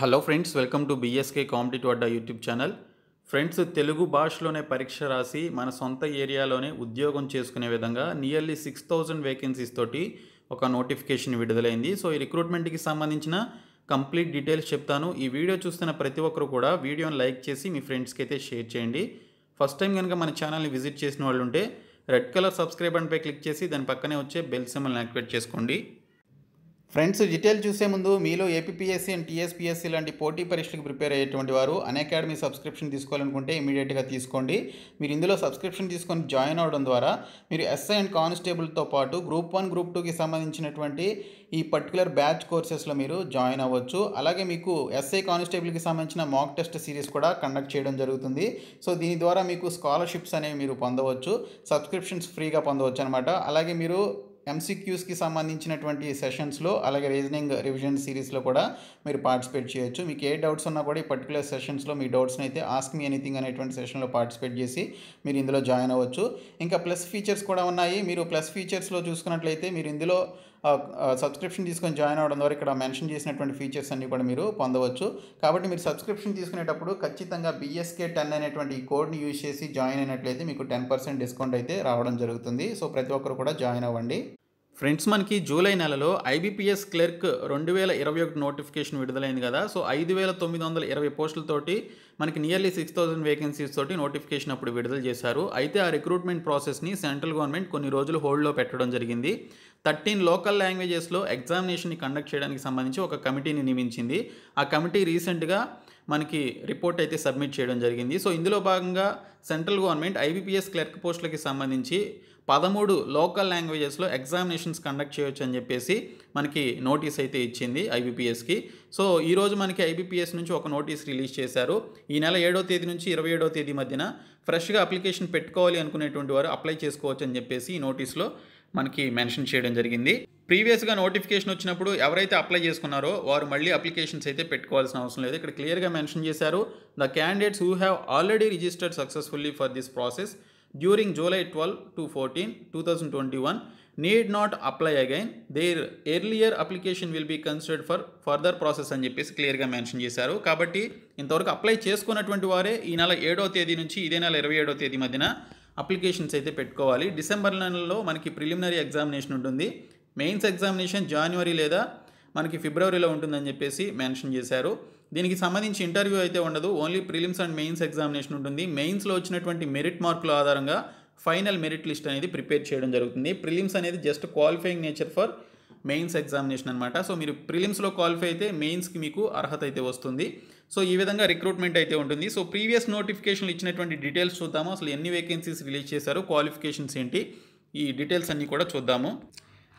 Hello friends welcome to BSK competitive Adda YouTube channel friends Telugu భాషలోనే పరీక్ష రాసి మన సొంత ఏరియాలోనే ఉద్యోగం చేసుకునే విధంగా నియర్లీ సిక్స్ థౌజండ్ వేకెన్సీస్ తోటి ఒక నోటిఫికేషన్ విడుదలైంది సో ఈ రిక్రూట్మెంట్కి సంబంధించిన కంప్లీట్ డీటెయిల్స్ చెప్తాను ఈ వీడియో చూస్తున్న ప్రతి ఒక్కరు కూడా వీడియోని లైక్ చేసి మీ ఫ్రెండ్స్కి అయితే షేర్ చేయండి ఫస్ట్ టైం కనుక మన ఛానల్ని విజిట్ చేసిన వాళ్ళు ఉంటే రెడ్ కలర్ సబ్స్క్రైబ్ అండ్ పై క్లిక్ చేసి దాని పక్కనే వచ్చే బెల్ సిమ్మల్ని యాక్టివేట్ చేసుకోండి ఫ్రెండ్స్ డీటెయిల్ చూసే ముందు మీలో ఏపీఎస్సీ అండ్ టీఎస్పీఎస్సీ లాంటి పోటీ పరీక్షలకు ప్రిపేర్ అయ్యేటువంటి వారు అకాడమీ సబ్స్క్రిప్షన్ తీసుకోవాలనుకుంటే ఇమీడియట్గా తీసుకోండి మీరు ఇందులో సబ్స్క్రిప్షన్ తీసుకొని జాయిన్ అవడం ద్వారా మీరు ఎస్ఐ అండ్ కానిస్టేబుల్తో పాటు గ్రూప్ వన్ గ్రూప్ టూకి సంబంధించినటువంటి ఈ పర్టికులర్ బ్యాచ్ కోర్సెస్లో మీరు జాయిన్ అవ్వచ్చు అలాగే మీకు ఎస్ఐ కానిస్టేబుల్కి సంబంధించిన మాక్ టెస్ట్ సిరీస్ కూడా కండక్ట్ చేయడం జరుగుతుంది సో దీని ద్వారా మీకు స్కాలర్షిప్స్ అనేవి మీరు పొందవచ్చు సబ్స్క్రిప్షన్స్ ఫ్రీగా పొందవచ్చు అనమాట అలాగే మీరు ఎంసీక్యూస్కి సంబంధించినటువంటి సెషన్స్లో అలాగే రీజనింగ్ రివిజన్ సిరీస్లో కూడా మీరు పార్టిసిపేట్ చేయొచ్చు మీకు ఏ డౌట్స్ ఉన్నా కూడా ఈ పర్టికులర్ సెషన్స్లో మీ డౌట్స్ని అయితే ఆస్క్ మీ ఎనీథింగ్ అనేటువంటి సెషన్లో పార్టిసిపేట్ చేసి మీరు ఇందులో జాయిన్ అవ్వచ్చు ఇంకా ప్లస్ ఫీచర్స్ కూడా ఉన్నాయి మీరు ప్లస్ ఫీచర్స్లో చూసుకున్నట్లయితే మీరు ఇందులో సబ్స్క్రిప్షన్ తీసుకొని జాయిన్ అవ్వడం ద్వారా ఇక్కడ మెన్షన్ చేసినటువంటి ఫీచర్స్ అన్నీ కూడా మీరు పొందవచ్చు కాబట్టి మీరు సబ్స్క్రిప్షన్ తీసుకునేటప్పుడు ఖచ్చితంగా బిఎస్కే టెన్ అనేటువంటి ఈ కోడ్ని యూజ్ చేసి జాయిన్ అయినట్లయితే మీకు టెన్ పర్సెంట్ డిస్కౌంట్ అయితే రావడం జరుగుతుంది సో ప్రతి ఒక్కరు కూడా జాయిన్ అవ్వండి ఫ్రెండ్స్ మనకి జూలై నెలలో ఐబీపీఎస్ క్లర్క్ రెండు వేల ఇరవై ఒకటి నోటిఫికేషన్ విడుదలైంది కదా సో ఐదు వేల తొమ్మిది వందల ఇరవై పోస్టులతోటి మనకి నియర్లీ సిక్స్ థౌసండ్ వేకెన్సీస్ తోటి నోటిఫికేషన్ అప్పుడు విడుదల చేశారు అయితే ఆ రిక్రూట్మెంట్ ప్రాసెస్ని సెంట్రల్ గవర్నమెంట్ కొన్ని రోజులు హోల్డ్లో పెట్టడం జరిగింది థర్టీన్ లోకల్ లాంగ్వేజెస్లో ఎగ్జామినేషన్ని కండక్ట్ చేయడానికి సంబంధించి ఒక కమిటీని నియమించింది ఆ కమిటీ రీసెంట్గా మనకి రిపోర్ట్ అయితే సబ్మిట్ చేయడం జరిగింది సో ఇందులో భాగంగా సెంట్రల్ గవర్నమెంట్ ఐబీపీఎస్ క్లర్క్ పోస్టులకి సంబంధించి పదమూడు లోకల్ లాంగ్వేజెస్లో ఎగ్జామినేషన్స్ కండక్ట్ చేయొచ్చు అని చెప్పేసి మనకి నోటీస్ అయితే ఇచ్చింది ఐబీపీఎస్కి సో ఈరోజు మనకి ఐబీపీఎస్ నుంచి ఒక నోటీస్ రిలీజ్ చేశారు ఈ నెల ఏడో తేదీ నుంచి ఇరవై ఏడో తేదీ మధ్యన ఫ్రెష్గా అప్లికేషన్ పెట్టుకోవాలి అనుకునేటువంటి వారు అప్లై చేసుకోవచ్చు అని చెప్పేసి ఈ నోటీస్లో మనకి మెన్షన్ చేయడం జరిగింది ప్రీవియస్గా నోటిఫికేషన్ వచ్చినప్పుడు ఎవరైతే అప్లై చేసుకున్నారో వారు మళ్ళీ అప్లికేషన్స్ అయితే పెట్టుకోవాల్సిన అవసరం లేదు ఇక్కడ క్లియర్గా మెన్షన్ చేశారు the candidates who have already registered successfully for this process during July twelve to fourteen two thousand twenty one need not apply again their earlier application will be considered for further process అని చెప్పేసి క్లియర్గా mention చేశారు కాబట్టి ఇంతవరకు apply చేసుకున్నటువంటి వారే ఈ నెల ఏడో తేదీ నుంచి ఇదే నెల ఇరవై ఏడో తేదీ మధ్యన అప్లికేషన్స్ అయితే పెట్టుకోవాలి డిసెంబర్ నెలలో మనకి ప్రిలిమినరీ ఎగ్జామినేషన్ ఉంటుంది మెయిన్స్ ఎగ్జామినేషన్ జనవరి లేదా మనకి ఫిబ్రవరిలో ఉంటుందని చెప్పేసి మెన్షన్ చేశారు దీనికి సంబంధించి ఇంటర్వ్యూ అయితే ఉండదు only prelims and mains examination ఉంటుంది మెయిన్స్లో వచ్చినటువంటి మెరిట్ మార్కుల ఆధారంగా ఫైనల్ మెరిట్ లిస్ట్ అనేది ప్రిపేర్ చేయడం జరుగుతుంది ప్రిలిమ్స్ అనేది just qualifying nature for mains examination అనమాట సో మీరు ప్రిలిమ్స్లో క్వాలిఫై అయితే మెయిన్స్కి మీకు అర్హత అయితే వస్తుంది సో ఈ విధంగా రిక్రూట్మెంట్ అయితే ఉంటుంది సో ప్రీవియస్ నోటిఫికేషన్లు ఇచ్చినటువంటి డీటెయిల్స్ చూద్దాము అసలు ఎన్ని వేకెన్సీస్ రిలీజ్ చేశారు క్వాలిఫికేషన్స్ ఏంటి ఈ డీటెయిల్స్ అన్నీ కూడా చూద్దాము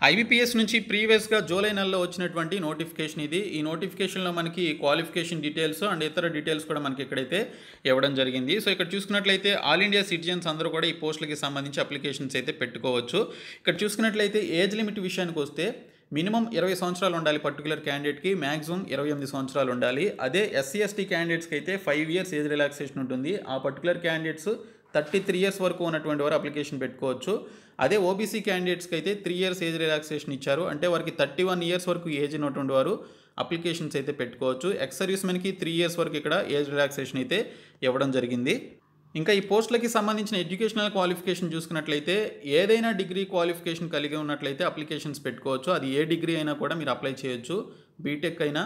ఐబీపీఎస్ నుంచి ప్రీవియస్గా జూలై నెలలో వచ్చినటువంటి నోటిఫికేషన్ ఇది ఈ నోటిఫికేషన్లో మనకి క్వాలిఫికేషన్ డీటెయిల్స్ అండ్ ఇతర డీటెయిల్స్ కూడా మనకి ఇక్కడైతే ఇవ్వడం జరిగింది సో ఇక్కడ చూసుకున్నట్లయితే ఆల్ ఇండియా సిటిజన్స్ అందరూ కూడా ఈ పోస్టులకి సంబంధించి అప్లికేషన్స్ అయితే పెట్టుకోవచ్చు ఇక్కడ చూసుకున్నట్లయితే ఏజ్ లిమిట్ విషయానికి వస్తే మినిమం ఇరవై సంవత్సరాలు ఉండాలి పర్టికులర్ క్యాండిడేట్కి మ్యాక్సిమం ఇరవై ఎనిమిది సంవత్సరాలు ఉండాలి అదే ఎస్సీ ఎస్టీ క్యాండిడేట్స్కి అయితే ఫైవ్ ఇయర్స్ ఏజ్ రిలాక్సేషన్ ఉంటుంది ఆ particular candidates thirty three years వరకు ఉన్నటువంటి వారు అప్లికేషన్ పెట్టుకోవచ్చు అదే ఓబీసీ క్యాండిడేట్స్కి అయితే త్రీ ఇయర్స్ ఏజ్ రిలాక్సేషన్ ఇచ్చారు అంటే వారికి థర్టీ వన్ ఇయర్స్ వరకు ఏజ్ ఉన్నటువంటి వారు అప్లికేషన్స్ అయితే పెట్టుకోవచ్చు ఎక్స్ సర్వీస్ మెన్కి త్రీ ఇయర్స్ వరకు ఇక్కడ ఏజ్ రిలాక్సేషన్ అయితే ఇవ్వడం జరిగింది ఇంకా ఈ పోస్టులకి సంబంధించిన ఎడ్యుకేషనల్ క్వాలిఫికేషన్ చూసుకున్నట్లయితే ఏదైనా డిగ్రీ క్వాలిఫికేషన్ కలిగి ఉన్నట్లయితే అప్లికేషన్స్ పెట్టుకోవచ్చు అది ఏ డిగ్రీ అయినా కూడా మీరు అప్లై చేయొచ్చు బీటెక్ అయినా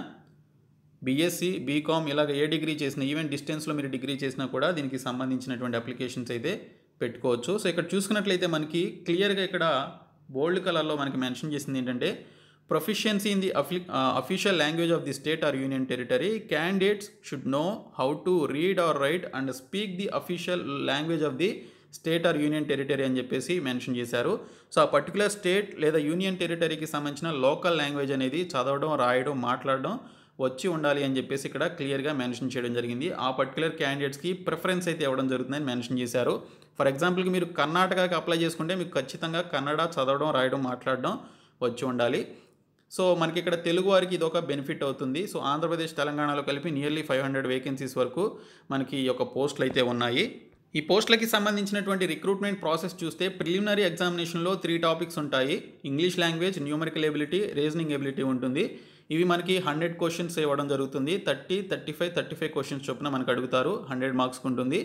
బీఎస్సి బీకామ్ ఇలాగ ఏ డిగ్రీ చేసిన ఈవెన్ డిస్టెన్స్లో మీరు డిగ్రీ చేసినా కూడా దీనికి సంబంధించినటువంటి అప్లికేషన్స్ అయితే పెట్టుకోవచ్చు సో ఇక్కడ చూసుకున్నట్లయితే మనకి క్లియర్గా ఇక్కడ బోల్డ్ కలర్లో మనకి మెన్షన్ చేసింది ఏంటంటే Proficiency in the uh, official language of the state or union territory. Candidates should know how to read or write and speak the official language of state or union territory అని చెప్పేసి mention చేశారు so ఆ particular state లేదా union టెరిటరీకి సంబంధించిన local language అనేది చదవడం రాయడం మాట్లాడడం వచ్చి ఉండాలి అని చెప్పేసి ఇక్కడ క్లియర్గా మెన్షన్ చేయడం జరిగింది ఆ పర్టికులర్ క్యాండిడేట్స్కి ప్రిఫరెన్స్ అయితే ఇవ్వడం జరుగుతుందని మెన్షన్ చేశారు ఫర్ ఎగ్జాంపుల్కి మీరు కర్ణాటకకి అప్లై చేసుకుంటే మీకు ఖచ్చితంగా కన్నడ చదవడం రాయడం మాట్లాడడం వచ్చి ఉండాలి సో మనకి ఇక్కడ తెలుగు వారికి ఇది ఒక బెనిఫిట్ అవుతుంది సో ఆంధ్రప్రదేశ్ తెలంగాణలో కలిపి నియర్లీ ఫైవ్ హండ్రెడ్ వేకెన్సీస్ వరకు మనకి ఈ యొక్క పోస్టులు అయితే ఉన్నాయి ఈ పోస్టులకి సంబంధించినటువంటి రిక్రూట్మెంట్ ప్రాసెస్ చూస్తే ప్రిలిమినరీ ఎగ్జామినేషన్లో త్రీ టాపిక్స్ ఉంటాయి English language numerical ability reasoning ability ఉంటుంది ఇవి మనకి హండ్రెడ్ క్వశ్చన్స్ ఇవ్వడం జరుగుతుంది thirty thirty five thirty five questions చొప్పున మనకు అడుగుతారు హండ్రెడ్ మార్క్స్కి ఉంటుంది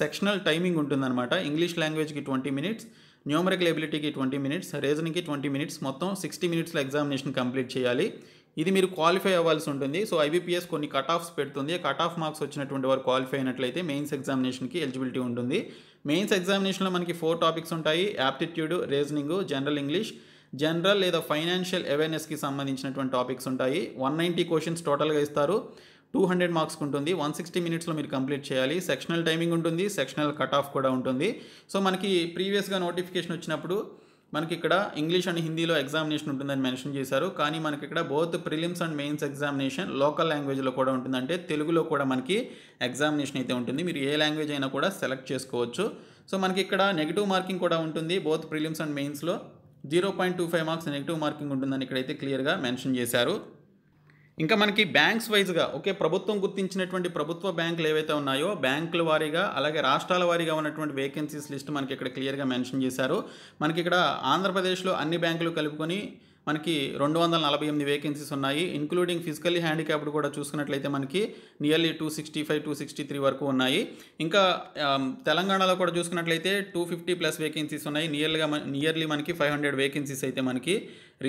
సెక్షనల్ టైమింగ్ ఉంటుందన్నమాట ఇంగ్లీష్ లాంగ్వేజ్కి ట్వంటీ మినిట్స్ న్యూమరికల్ ఎబిలిటీకి ట్వంటీ మినిట్స్ రీజనింగ్కి ట్వంటీ మినిట్స్ మొత్తం సిక్స్టీ మినిట్స్లో ఎగ్జామినేషన్ కంప్లీట్ చేయాలి ఇది మీరు క్వాలిఫై అవ్వాల్సి ఉంటుంది సో ఐబీపీఎస్ కొన్ని కట్ ఆఫ్స్ పెడుతుంది కట్ ఆఫ్ మార్క్స్ వచ్చినటువంటి వారు క్వాలిఫై అయినట్లయితే మెయిన్స్ ఎగ్జామినేషన్కి ఎలిజిబిలిటీ ఉంటుంది మెయిన్స్ ఎగ్జామినేషన్లో మనకి ఫోర్ టాపిక్స్ ఉంటాయి aptitude reasoning general English general లేదా ఫైనాన్షియల్ అవేర్నెస్కి సంబంధించినటువంటి టాపిక్స్ ఉంటాయి వన్ నైంటీ క్వశ్చన్స్ టోటల్గా ఇస్తారు టూ హండ్రెడ్ మార్క్స్ ఉంటుంది వన్ సిక్స్టీ మినిట్స్లో మీరు కంప్లీట్ చేయాలి సెక్షనల్ టైమింగ్ ఉంటుంది సెక్షనల్ కట్ ఆఫ్ కూడా ఉంటుంది సో మనకి ప్రీవియస్గా నోటిఫికేషన్ వచ్చినప్పుడు మనకి ఇక్కడ ఇంగ్లీష్ అండ్ హిందీలో ఎగ్జామినేషన్ ఉంటుందని మెన్షన్ చేశారు కానీ మనకి ఇక్కడ both prelims and mains examination local లాంగ్వేజ్లో కూడా ఉంటుంది అంటే తెలుగులో కూడా మనకి ఎగ్జామినేషన్ అయితే ఉంటుంది మీరు ఏ లాంగ్వేజ్ అయినా కూడా సెలెక్ట్ చేసుకోవచ్చు సో మనకి ఇక్కడ నెగిటివ్ మార్కింగ్ కూడా ఉంటుంది బోత్ ప్రిలిమ్స్ అండ్ మెయిన్స్లో zero point two five marks negative marking ఉంటుందని ఇక్కడైతే క్లియర్గా మెన్షన్ చేశారు ఇంకా మనకి బ్యాంక్స్ వైజ్గా ఓకే ప్రభుత్వం గుర్తించినటువంటి ప్రభుత్వ బ్యాంకులు ఏవైతే ఉన్నాయో బ్యాంకుల వారీగా అలాగే రాష్ట్రాల వారీగా ఉన్నటువంటి వేకెన్సీస్ లిస్ట్ మనకి ఇక్కడ క్లియర్గా మెన్షన్ చేశారు మనకి ఇక్కడ ఆంధ్రప్రదేశ్లో అన్ని బ్యాంకులు కలుపుకొని మనకి రెండు వందల నలభై ఎనిమిది వేకెన్సీస్ ఉన్నాయి ఇంక్లూడింగ్ ఫిజికల్లీ హ్యాండిక్యాప్డ్ కూడా చూసుకున్నట్లయితే మనకి nearly two sixty five two sixty three వరకు ఉన్నాయి ఇంకా um, తెలంగాణలో కూడా చూసుకున్నట్లయితే టూ ఫిఫ్టీ ప్లస్ వేకెన్సీస్ ఉన్నాయి నియర్గా నియర్లీ మనకి ఫైవ్ హండ్రెడ్ వేకెన్సీస్ అయితే మనకి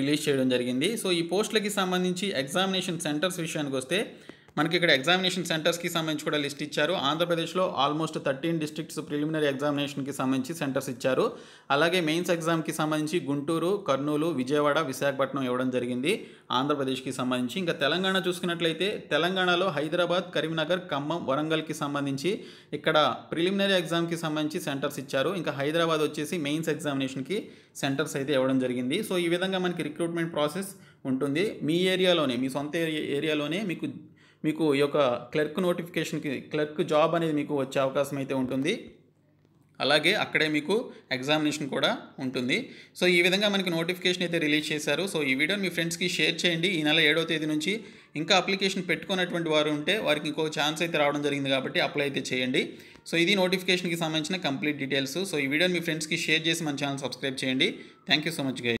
రిలీజ్ చేయడం జరిగింది సో ఈ పోస్టులకి సంబంధించి ఎగ్జామినేషన్ సెంటర్స్ విషయానికి వస్తే మనకి ఇక్కడ ఎగ్జామినేషన్ సెంటర్స్కి సంబంధించి కూడా లిస్ట్ ఇచ్చారు ఆంధ్రప్రదేశ్లో ఆల్మోస్ట్ థర్టీన్ డిస్ట్రిక్ట్స్ ప్రిలిమినరీ ఎగ్జామినేషన్కి సంబంధించి సెంటర్స్ ఇచ్చారు అలాగే మెయిన్స్ ఎగ్జామ్కి సంబంధించి గుంటూరు కర్నూలు విజయవాడ విశాఖపట్నం ఇవ్వడం జరిగింది ఆంధ్రప్రదేశ్కి సంబంధించి ఇంకా తెలంగాణ చూసుకున్నట్లయితే తెలంగాణలో హైదరాబాద్ కరీంనగర్ ఖమ్మం వరంగల్కి సంబంధించి ఇక్కడ ప్రిలిమినరీ ఎగ్జామ్కి సంబంధించి సెంటర్స్ ఇచ్చారు ఇంకా హైదరాబాద్ వచ్చేసి మెయిన్స్ ఎగ్జామినేషన్కి సెంటర్స్ అయితే ఇవ్వడం జరిగింది సో ఈ విధంగా మనకి రిక్రూట్మెంట్ ప్రాసెస్ ఉంటుంది మీ ఏరియాలోనే మీ సొంత ఏరియాలోనే మీకు మీకు ఈ యొక్క క్లర్క్ నోటిఫికేషన్కి క్లర్క్ జాబ్ అనేది మీకు వచ్చే అవకాశం అయితే ఉంటుంది అలాగే అక్కడే మీకు ఎగ్జామినేషన్ కూడా ఉంటుంది సో ఈ విధంగా మనకి నోటిఫికేషన్ అయితే రిలీజ్ చేశారు సో ఈ వీడియో మీ ఫ్రెండ్స్కి షేర్ చేయండి ఈ నెల ఏడో తేదీ నుంచి ఇంకా అప్లికేషన్ పెట్టుకున్నటువంటి వారు ఉంటే వారికి ఇంకో ఛాన్స్ అయితే రావడం జరిగింది కాబట్టి అప్లై అయితే చేయండి సో ఇది నోటిఫికేషన్కి సంబంధించిన కంప్లీట్ డీటెయిల్స్ సో ఈ వీడియోని మీ ఫ్రెండ్స్కి షేర్ చేసి మన ఛానల్ సబ్స్క్రైబ్ చేయండి thank you so much guy